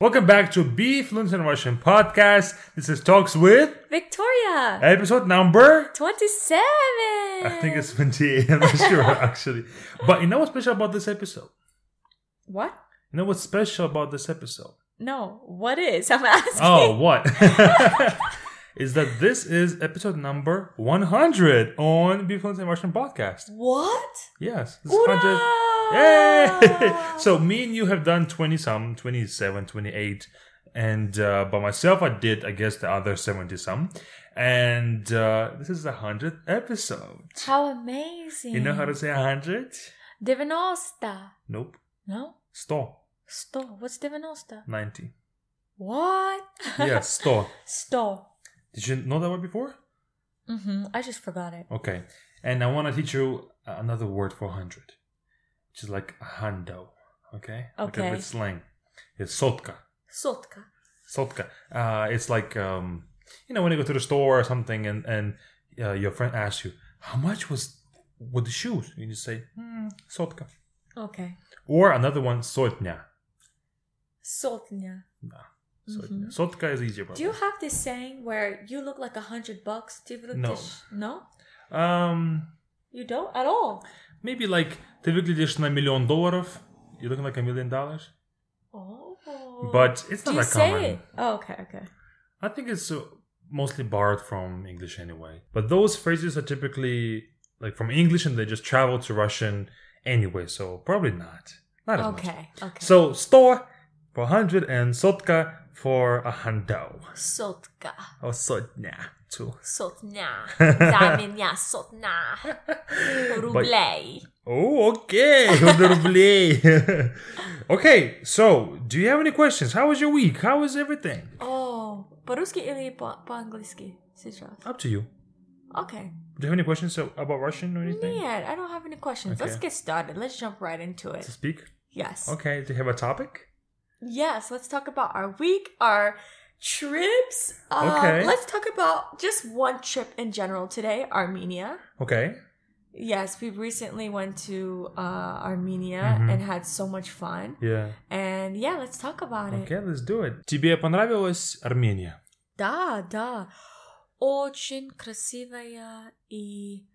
Welcome back to Be Fluent in Russian podcast. This is Talks with Victoria. Episode number 27. I think it's 28. I'm not sure actually. But you know what's special about this episode? What? You know what's special about this episode? No, what is? I'm asking. Oh, what? is that this is episode number 100 on Be Fluent in Russian podcast. What? Yes. This Yay! so me and you have done 20 some, 27, 28. And uh, by myself, I did, I guess, the other 70 some. And uh, this is the 100th episode. How amazing. You know how to say 100? Devenosta. Nope. No? Sto. Sto. What's devenosta? 90. What? yeah, sto. Sto. Did you know that word before? Mm-hmm. I just forgot it. Okay. And I want to teach you another word for 100 which is like a hando, okay? Okay. Like a bit slang. It's sotka. Sotka. Sotka. Uh, it's like um, you know when you go to the store or something, and and uh, your friend asks you how much was with the shoes, you just say hmm, sotka. Okay. Or another one, sotnya. Sotnya. No. Mm-hmm. Sotka is easier. Probably. Do you have this saying where you look like a hundred bucks? Do you look no. Dish? No. Um. You don't at all. Maybe like ты выглядишь на миллион долларов. You look like a million dollars. Oh. But it's not Do you that say common. It? Oh, okay, okay. I think it's uh, mostly borrowed from English anyway. But those phrases are typically like from English and they just travel to Russian anyway, so probably not. Not as okay, much. Okay. So store po 100 and sotka for a hundo. Sotka. Or sotna too. Sotna. Daj mi sotna. Rublej. Oh, okay. Rublej. okay, so do you have any questions? How was your week? How was everything? Oh, по-русски или по-английски сейчас? Up to you. Okay. Do you have any questions about Russian or anything? Yeah, I don't have any questions. Okay. Let's get started. Let's jump right into it. To speak? Yes. Okay. Do you have a topic? Yes, let's talk about our week, our trips. Uh, okay. Let's talk about just one trip in general today Armenia. Okay. Yes, we recently went to uh, Armenia mm-hmm. and had so much fun. Yeah. And yeah, let's talk about okay, it. Okay, let's do it. Тебе понравилась Армения? Да, да. Очень красивая и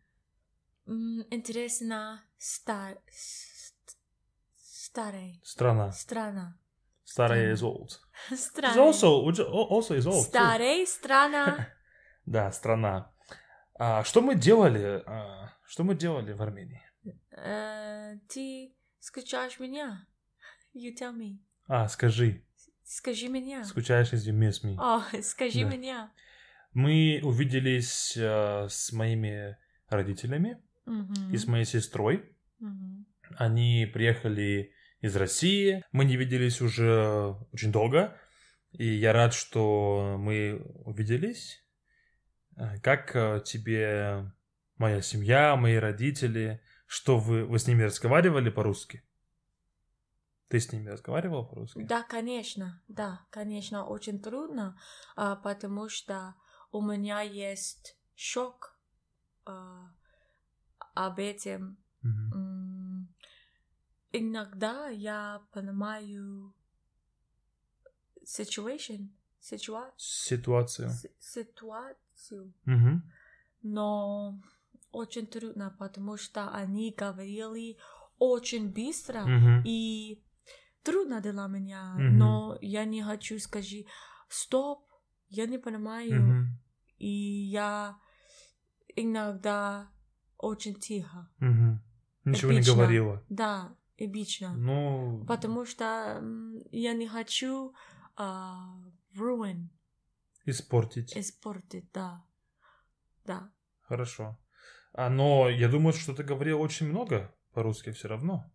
м, интересная ста- ст- старая страна. Страна. Старая и old. Страна. Also, also is old. Старая страна. да, страна. А, что мы делали? А, что мы делали в Армении? Uh, ты скучаешь меня? You tell me. А, скажи. Скажи меня. Скучаешь, из miss me. О, oh, скажи да. меня. Мы увиделись э, с моими родителями mm-hmm. и с моей сестрой. Mm-hmm. Они приехали из России. Мы не виделись уже очень долго. И я рад, что мы увиделись. А, как э, тебе моя семья, мои родители? Что вы, вы с ними разговаривали по-русски? Ты с ними разговаривала по-русски? Да, конечно, да, конечно, очень трудно, а, потому что у меня есть шок а, об этом. Mm-hmm иногда я понимаю situation, situa... ситуацию, ситуацию, угу. но очень трудно, потому что они говорили очень быстро угу. и трудно для меня, угу. но я не хочу сказать, стоп, я не понимаю угу. и я иногда очень тихо. Угу. Ничего Эпично. не говорила. Да, и бично. Ну... Потому что я не хочу а, ruin. Испортить. Испортить, да. Да. Хорошо. А, но я думаю, что ты говорил очень много по-русски все равно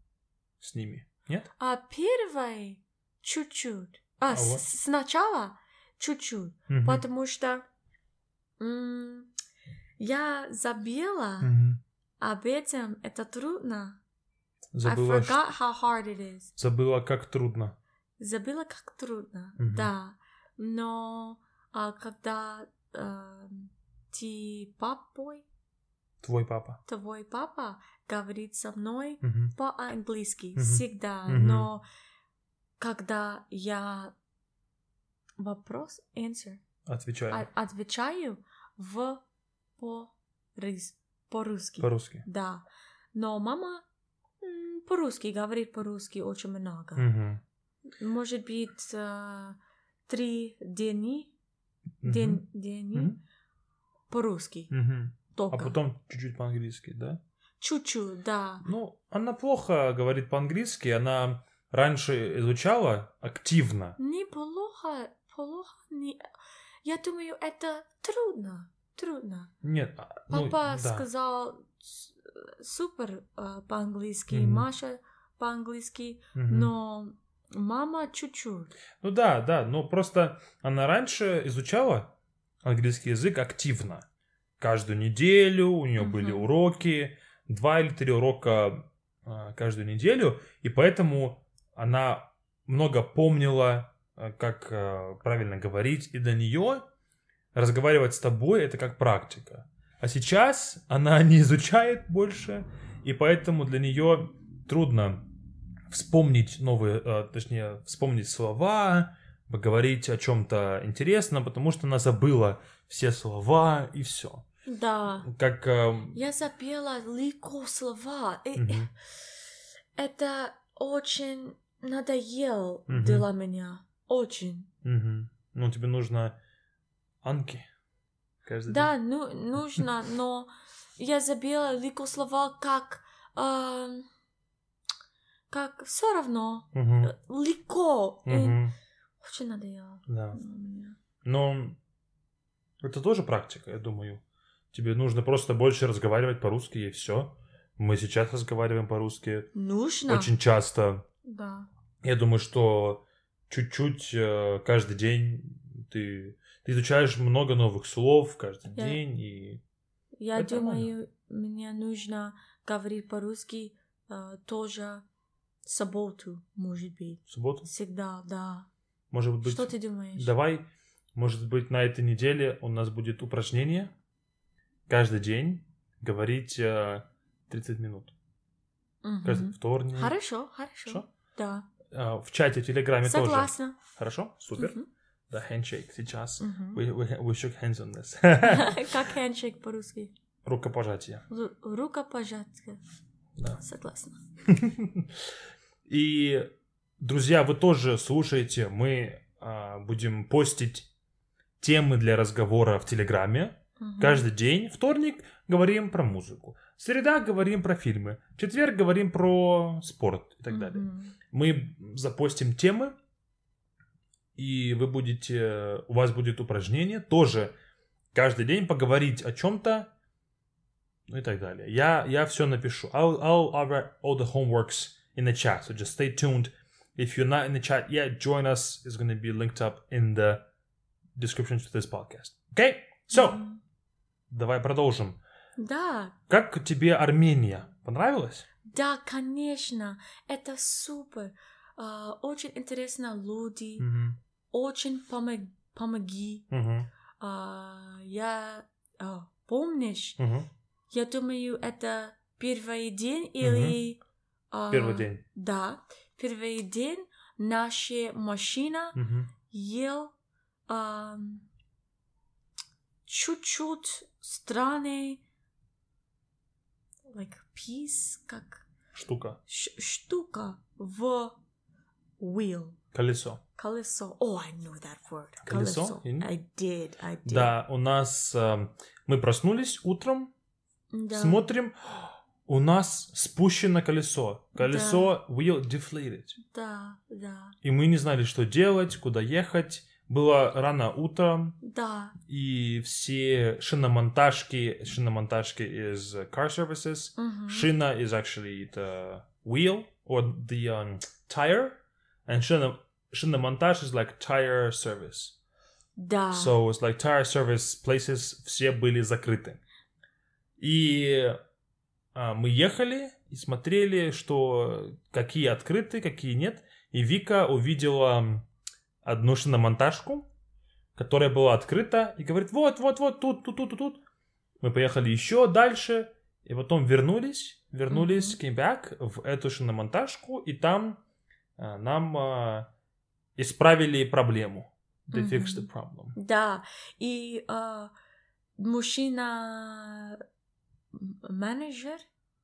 с ними, нет? А первый чуть-чуть. А, а с- вот. сначала чуть-чуть. Угу. Потому что м- я забила угу. об этом, это трудно. Забыла, I forgot how hard it is. Забыла, как трудно. Забыла, как трудно, угу. да. Но а, когда а, эм, ты папой... Твой папа. Твой папа говорит со мной угу. по-английски угу. всегда, угу. но когда я вопрос, answer. Отвечаю. А, отвечаю в по-рис, по-русски. По-русски. Да. Но мама по-русски, говорит по-русски очень много. Mm-hmm. Может быть, э, три дни, mm-hmm. день, дни mm-hmm. по-русски. Mm-hmm. Только. А потом чуть-чуть по-английски, да? Чуть-чуть, да. Ну, она плохо говорит по-английски, она раньше изучала активно. Неплохо, плохо, не... Я думаю, это трудно, трудно. Нет, а, ну, Папа ну, да. сказал супер а, по-английски, mm-hmm. Маша по-английски, mm-hmm. но мама чуть-чуть. Ну да, да, но просто она раньше изучала английский язык активно. Каждую неделю у нее mm-hmm. были уроки, два или три урока а, каждую неделю, и поэтому она много помнила, а, как правильно говорить, и для нее разговаривать с тобой это как практика. А сейчас она не изучает больше, и поэтому для нее трудно вспомнить новые, а, точнее, вспомнить слова, поговорить о чем-то интересном, потому что она забыла все слова и все. Да. Как... Э... Я запела легко слова. угу. Это очень надоело угу. для меня. Очень. Угу. Ну, тебе нужно анки. Каждый да, день. ну нужно, но я забила лику слова как э, как все равно угу. легко. Угу. Очень надоело. Да. Но это тоже практика, я думаю. Тебе нужно просто больше разговаривать по-русски и все. Мы сейчас разговариваем по-русски. Нужно. Очень часто. Да. Я думаю, что чуть-чуть э, каждый день ты, ты изучаешь много новых слов каждый я, день. И... Я Это думаю, нормально. мне нужно говорить по-русски э, тоже субботу, может быть. Субботу? Всегда, да. Может быть. Что ты думаешь? Давай, может быть, на этой неделе у нас будет упражнение каждый день говорить э, а, 30 минут. Угу. Каждый вторник. Хорошо, хорошо. хорошо? Да. Э, в чате, в Телеграме Согласна. тоже. Согласна. Хорошо, супер. Угу. Да, handshake. Сейчас uh-huh. we, we, we shook hands on this. как handshake по-русски? Рукопожатие. Ру- рукопожатие. Да. Согласна. И, друзья, вы тоже слушаете. Мы а, будем постить темы для разговора в Телеграме. Угу. Каждый день. Вторник говорим про музыку. Среда говорим про фильмы. Четверг говорим про спорт и так угу. далее. Мы запостим темы и вы будете, у вас будет упражнение тоже каждый день поговорить о чем-то ну и так далее. Я, я все напишу. I'll, I'll, I'll write all the homeworks in the chat, so just stay tuned. If you're not in the chat yet, join us. It's going to be linked up in the description to this podcast. Okay? So, mm-hmm. давай продолжим. Да. Как тебе Армения? Понравилось? Да, конечно. Это супер. Uh, очень интересно люди. Mm-hmm очень помог, помоги. Uh-huh. А, я а, помнишь? Uh-huh. Я думаю, это первый день или... Uh-huh. А, первый день. Да, первый день наша машина uh-huh. ел а, чуть-чуть странный like piece, как... Штука. Ш- штука в Wheel. Колесо. Колесо. Oh, I knew that word. Колесо. Колесо. I did, I did. Да, у нас... Э, мы проснулись утром, да. смотрим, у нас спущено колесо. Колесо да. wheel deflated. Да, да. И мы не знали, что делать, куда ехать. Было рано утром. Да. И все шиномонтажки, шиномонтажки из car services, угу. шина is actually the wheel or the um, tire and Shina Shina Montage is like tire service. Да. So it's like tire service places все были закрыты. И а, мы ехали и смотрели, что какие открыты, какие нет. И Вика увидела одну шиномонтажку, которая была открыта, и говорит, вот, вот, вот, тут, тут, тут, тут. Мы поехали еще дальше, и потом вернулись, вернулись, mm-hmm. came back в эту шиномонтажку, и там Э, нам э, исправили проблему. They mm-hmm. fixed the problem. Да, и э, мужчина менеджер,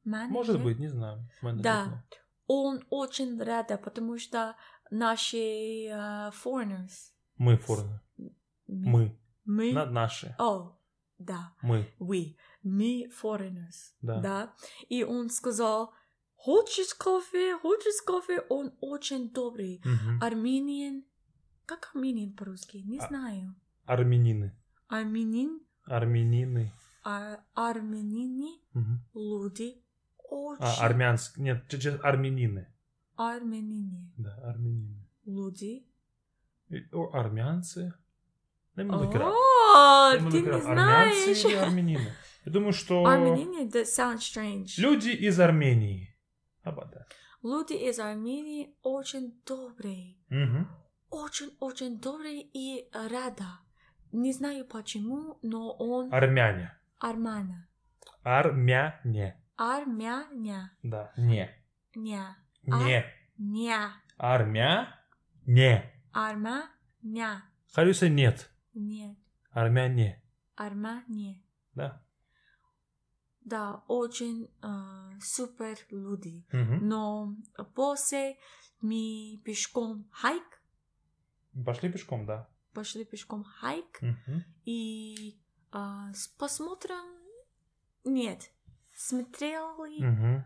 менеджер. Может быть, не знаю. Менеджер, да, но. он очень рад, потому что наши э, foreigners. Мы foreigners. Мы. Мы. На наши. О, да. Мы. We. Мы foreigners. Да. да. И он сказал, Хочешь кофе? Хочешь кофе? Он очень добрый. Угу. Арменин. Как армянин по-русски? Не а- знаю. Армянины. Армянин. Армянины. А- армянины. Угу. Люди. А, очень... А, армянск. Нет, армянины. Армянины. Да, армянины. Люди. О, армянцы. О, ты не знаешь. Армянцы или армянины. Я думаю, что... Армянины, that sounds strange. Люди из Армении. Абада. Люди из Армении очень добрый, Очень-очень добрый и рада. Не знаю почему, но он... Армяне. Армяне. Армяне. Армяне. Да. Не. Не. Не. Не. Армя. Не. Армя. Не. Хариса нет. Нет. Армяне. Армяне. Да да, очень э, супер люди. mm Но после мы пешком хайк. Пошли пешком, да. Пошли пешком хайк. mm И э, с посмотром... Нет, смотрели... mm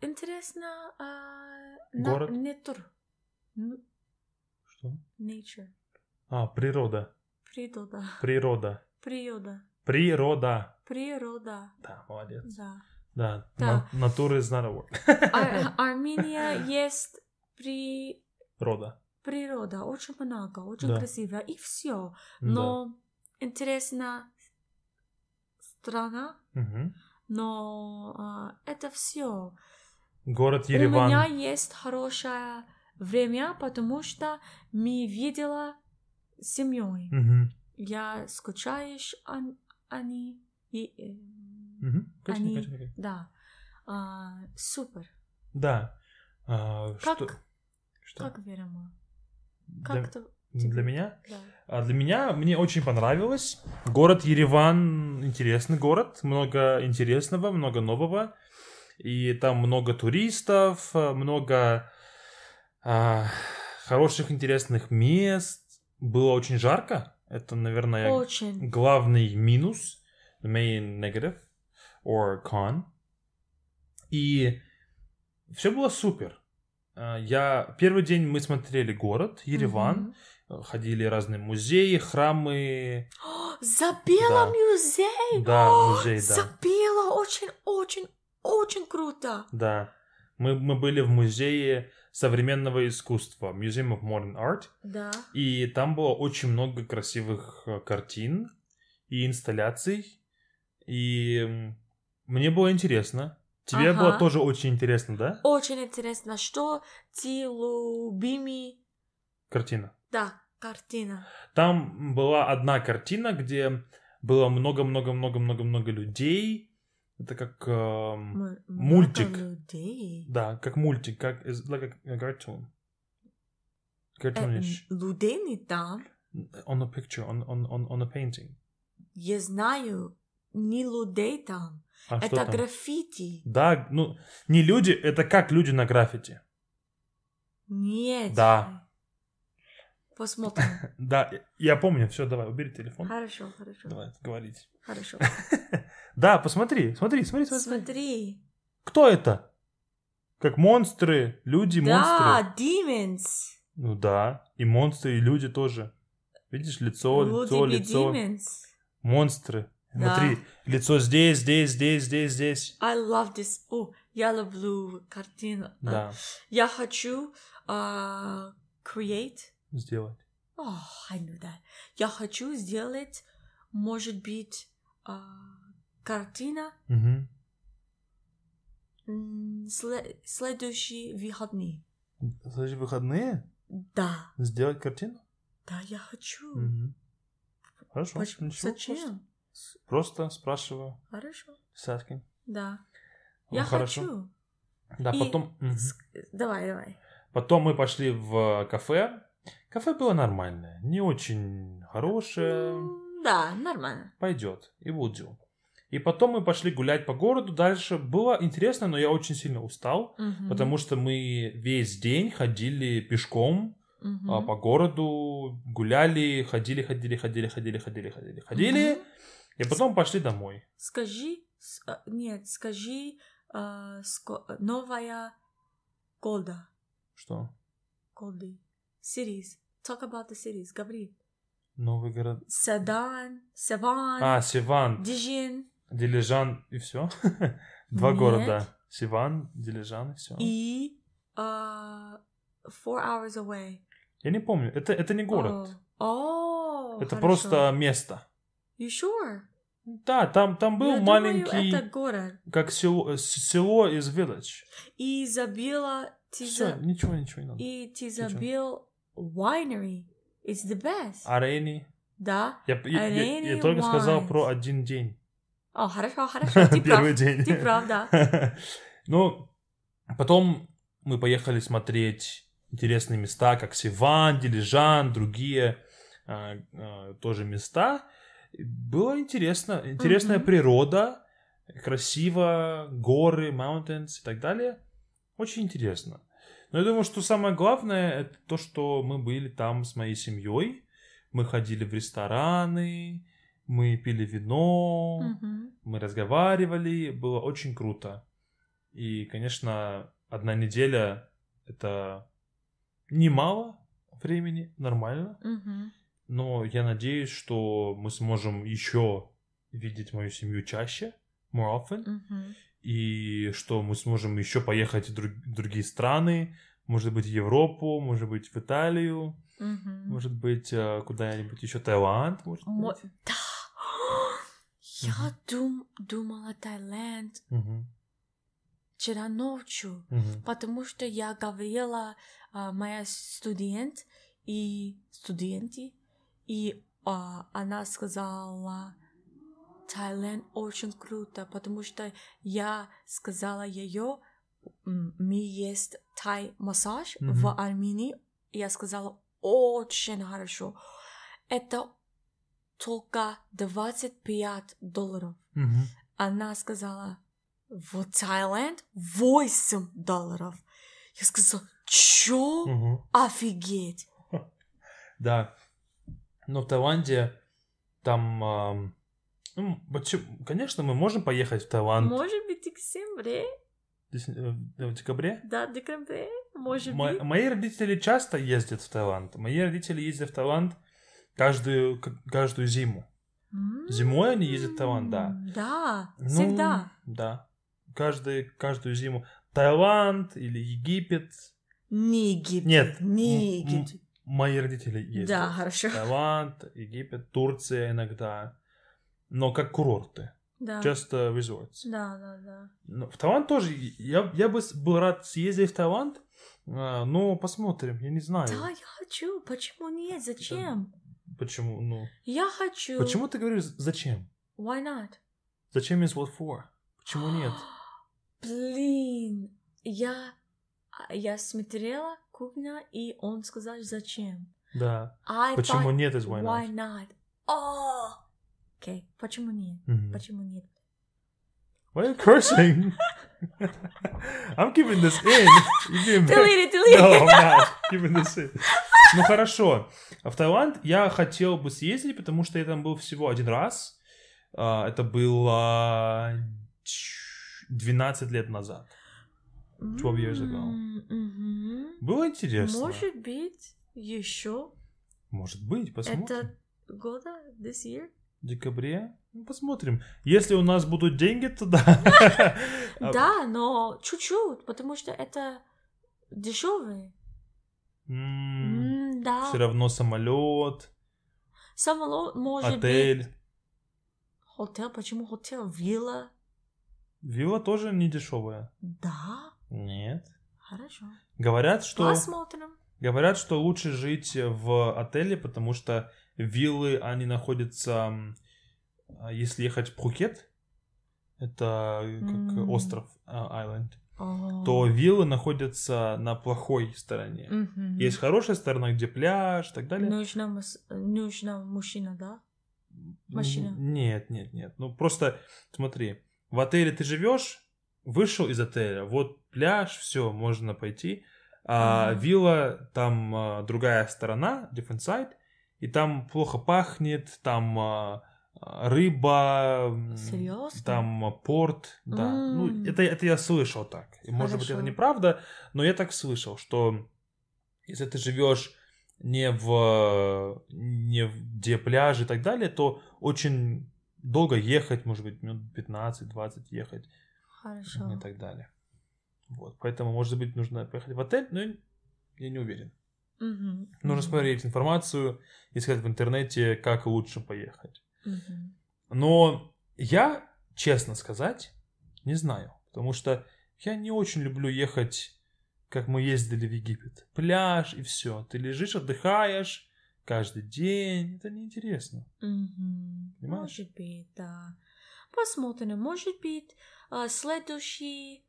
Интересно... Э, Город? На... Нетур. Что? Nature. А, природа. Природа. Природа. Природа. Природа. Природа. Да, молодец. Да. Да, да. натура is not a word. Ар- Армения есть при... Рода. Природа, очень много, очень да. красиво, и все. Но да. интересна страна, угу. но а, это все. Город Ереван. У меня есть хорошее время, потому что мы видела семьей. Угу. Я скучаешь о, они... угу. Э, конечно, они конечно, конечно. Да. А, супер. Да. А, как, что, что? Как вера Как для, тебе? для меня? Да. А, для меня мне очень понравилось. Город Ереван интересный город, много интересного, много нового. И там много туристов, много а, хороших интересных мест. Было очень жарко, это, наверное, Очень. главный минус, the main negative or con. И все было супер. А, я первый день мы смотрели город Ереван, mm-hmm. ходили разные музеи, храмы. Забила да. музей. Да, музей, да. Забила очень, очень, очень круто. Да, мы мы были в музее современного искусства, Museum of Modern Art. Да. И там было очень много красивых э, картин и инсталляций. И мне было интересно. Тебе ага. было тоже очень интересно, да? Очень интересно. Что ты любимый Картина. Да, картина. Там была одна картина, где было много-много-много-много-много людей, это как эм, мультик. Людей. Да, как мультик, как like a, a cartoon. Cartoonish. Э, эм, людей не там. On a picture, on, on, on, on a painting. Я знаю, не людей там. А это там? граффити. Да, ну, не люди, это как люди на граффити. Нет. Да. Посмотрим. да, я помню, все, давай, убери телефон. Хорошо, хорошо. Давай, говорить. Хорошо. Да, посмотри, смотри, смотри, смотри. Смотри. Кто это? Как монстры, люди, да, монстры. Да, demons. Ну да, и монстры, и люди тоже. Видишь, лицо, Люди лицо, лицо. Demons. Монстры. Да. Смотри, лицо здесь, здесь, здесь, здесь, здесь. I love this. О, oh, я люблю картину. А, да. Я хочу uh, create. Сделать. Oh, I knew that. Я хочу сделать, может быть, uh, картина угу. след- следующие выходные. Следующие выходные? Да. Сделать картину? Да, я хочу. Угу. Хорошо. Почему? Зачем? Просто, просто спрашиваю. Хорошо. Сашкин. Да. Ну, я хорошо. хочу. Да, И... потом... Угу. Давай, давай. Потом мы пошли в кафе. Кафе было нормальное, не очень хорошее. Да, нормально. Пойдет. И Вудзю. И потом мы пошли гулять по городу. Дальше было интересно, но я очень сильно устал, угу. потому что мы весь день ходили пешком угу. по городу, гуляли, ходили, ходили, ходили, ходили, ходили, ходили, ходили. Угу. И потом пошли домой. Скажи, а, нет, скажи э, ско, новая года. Что? Голды. Series. Talk about the series. Говори. Новый город. Садан, Севан. А, Севан. Дижин. Дилижан и все. Два Нет. города. Сиван, Дилижан и все. И uh, Four Hours Away. Я не помню. Это, это не город. Oh. Oh, это хорошо. просто место. You sure? Да, там, там был Я маленький... Думаю, это город. Как село, село из village. И забила... Тиза... Все, ничего, ничего не надо. И ты забил winery. It's the best. Арени. Да. Я, я, я, я только сказал про один день. О, хорошо, хорошо, ты прав. Первый день. Ты прав, да. Ну, потом мы поехали смотреть интересные места, как Сиван, Дилижан, другие а, а, тоже места. Было интересно. Интересная mm-hmm. природа, красиво, горы, mountains и так далее. Очень интересно. Но я думаю, что самое главное это то, что мы были там с моей семьей. Мы ходили в рестораны, мы пили вино, угу. мы разговаривали, было очень круто. И, конечно, одна неделя это немало времени, нормально. Угу. Но я надеюсь, что мы сможем еще видеть мою семью чаще, more often, угу. и что мы сможем еще поехать в друг, другие страны, может быть, в Европу, может быть, в Италию, угу. может быть, э, куда-нибудь еще Таиланд, может быть. Мо... Да я дум, думала Таиланд угу. вчера ночью, угу. потому что я говорила, а, моя студент и студенти, и а, она сказала, Таиланд очень круто, потому что я сказала ее, мне есть тай-массаж mm-hmm. в Армении. Я сказала, очень хорошо. Это только 25 долларов. Угу. Она сказала, в Таиланд 8 долларов. Я сказала, чё? Угу. Офигеть! Да. Но в Таиланде там... Э, ну, почему? Конечно, мы можем поехать в Таиланд. Может быть, и к сентябре. В декабре? Да, в декабре, может Мо- быть. Мои родители часто ездят в Таиланд. Мои родители ездят в Таиланд каждую, каждую зиму. Mm-hmm. Зимой они ездят в Таиланд, да. Да, ну, всегда. Да. Каждый, каждую зиму. Таиланд или Египет. Не Египет. Нет. Не Египет. М- мои родители ездят. Да, хорошо. Таиланд, Египет, Турция иногда. Но как курорты. Да. Часто resorts. Да, да, да. Но в Таиланд тоже. Я, я бы был рад съездить в Таиланд, а, но посмотрим, я не знаю. Да, я хочу. Почему нет? Зачем? Это Почему, ну... Я хочу... Почему ты говоришь «зачем»? Why not? Зачем is what for? Почему нет? Блин, я... А, я смотрела Кухня, и он сказал «зачем?». Да. I почему нет is why, why not? Why oh! Okay. почему нет? Почему нет? Why are you cursing? I'm keeping this in. Delete it, delete it. No, not keeping this in. Ну хорошо. А в Таиланд я хотел бы съездить, потому что я там был всего один раз. А, это было 12 лет назад. 12 years ago. Было интересно. Может быть, еще. Может быть, посмотрим. Это года, this year? В декабре? Ну, посмотрим. Если у нас будут деньги, то да. А да, но чуть-чуть, потому что это дешевые. Да. Все равно самолет. Самолет может быть. Отель. Почему отель? Вилла. Вилла тоже не дешевая. Да. Нет. Хорошо. Говорят, что... Посмотрим. Говорят, что лучше жить в отеле, потому что виллы, они находятся а если ехать в Пхукет, это как mm. остров, айленд, uh, oh. то виллы находятся на плохой стороне. Mm-hmm. Есть хорошая сторона, где пляж и так далее. Нужна, мас... нужна мужчина, да? Машина. Нет, нет, нет. Ну просто смотри, в отеле ты живешь, вышел из отеля, вот пляж, все, можно пойти. А mm вилла там а, другая сторона, different side, и там плохо пахнет, там а, а, рыба, Серьезно? там порт, да. Mm. Ну, это, это я слышал так. И, может быть, это неправда, но я так слышал, что если ты живешь не в не в, где пляжи и так далее, то очень долго ехать, может быть, минут 15-20 ехать. Хорошо. И так далее. Вот, поэтому, может быть, нужно поехать в отель, но я не уверен. Угу. Нужно угу. смотреть информацию, искать в интернете, как лучше поехать. Но я, честно сказать, не знаю. Потому что я не очень люблю ехать, как мы ездили в Египет. Пляж и все. Ты лежишь, отдыхаешь каждый день. Это неинтересно. Угу. Понимаешь? Может быть, да. Посмотрим. Может быть, а, следующий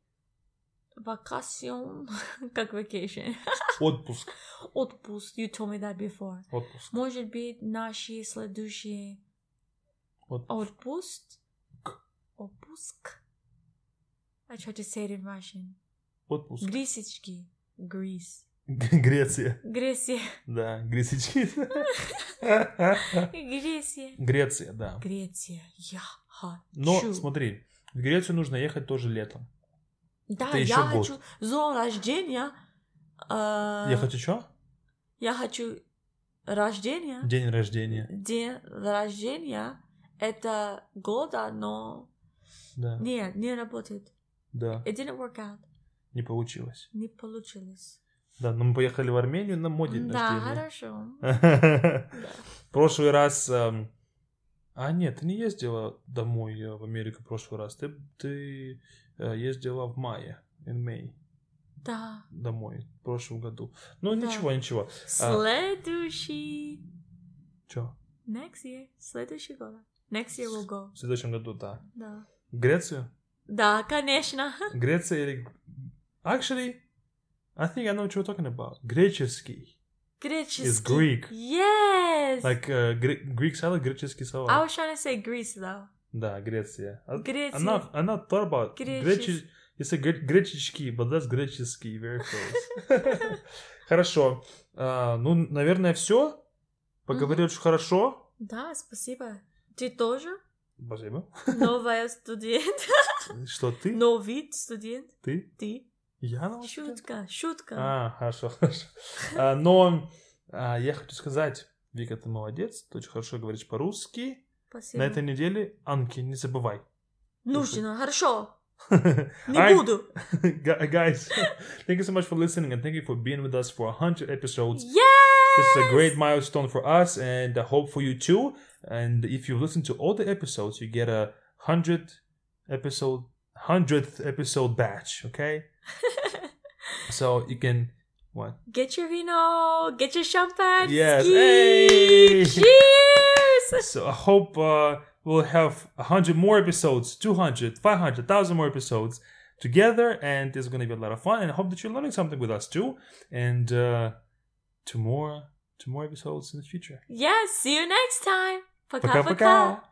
Vacation, как vacation. Отпуск. Отпуск. You told me that before. Отпуск. Может быть, наши следующие What? Отпуск. Отпуск. I tried to say it in Russian. Отпуск. Грисечки. Greece. Греция. Греция. Да, грисечки. Греция. Греция, да. Греция. Я хочу. Но смотри, в Грецию нужно ехать тоже летом. Да, Это я хочу год. зон рождения. Э... Я хочу что? Я хочу рождения. День рождения. День рождения это года, но да. не, не работает. Да. It didn't work out. Не получилось. Не получилось. Да, но мы поехали в Армению на модельное Да, хорошо. В прошлый раз... Эм, а, нет, ты не ездила домой э, в Америку в прошлый раз. Ты, ты э, ездила в мае, in May. Да. Домой, в прошлом году. Ну, да. ничего, ничего. А следующий. Чё? Next year, следующий год. Next year we'll go. В следующем году, да. Да. Грецию? Да, конечно. Греция или... Actually, I think I know what you're talking about. Греческий. Греческий. Is Greek. Yes! Like uh, э, Gre- Greek salad, греческий салат. I was trying to say Greece, though. Да, Греция. Греция. Она, она торба. Гречи... Если гречечки, but that's греческий, very close. Хорошо. Uh, ну, наверное, все. Поговорили mm-hmm. очень хорошо. Да, спасибо. Ты тоже? Возьмем. Новая студент. Что ты? Новый студент. Ты? Ты. Я новый Шутка, студент? шутка. А, хорошо, хорошо. А, но а, я хочу сказать, Вика, ты молодец, ты очень хорошо говоришь по-русски. Спасибо. На этой неделе, Анки, не забывай. Нужно, хорошо. Не I, буду. Guys, thank you so much for listening and thank you for being with us for 100 episodes. Yes! This is a great milestone for us and a uh, hope for you too. And if you listen to all the episodes, you get a hundred episode hundredth episode batch. Okay, so you can what? Get your vino, get your champagne. Yes, hey! cheers! So I hope uh, we'll have hundred more episodes, 200, 500, 1,000 more episodes together, and it's going to be a lot of fun. And I hope that you're learning something with us too. And uh, to more, to more episodes in the future. Yes, see you next time. 不卡不卡。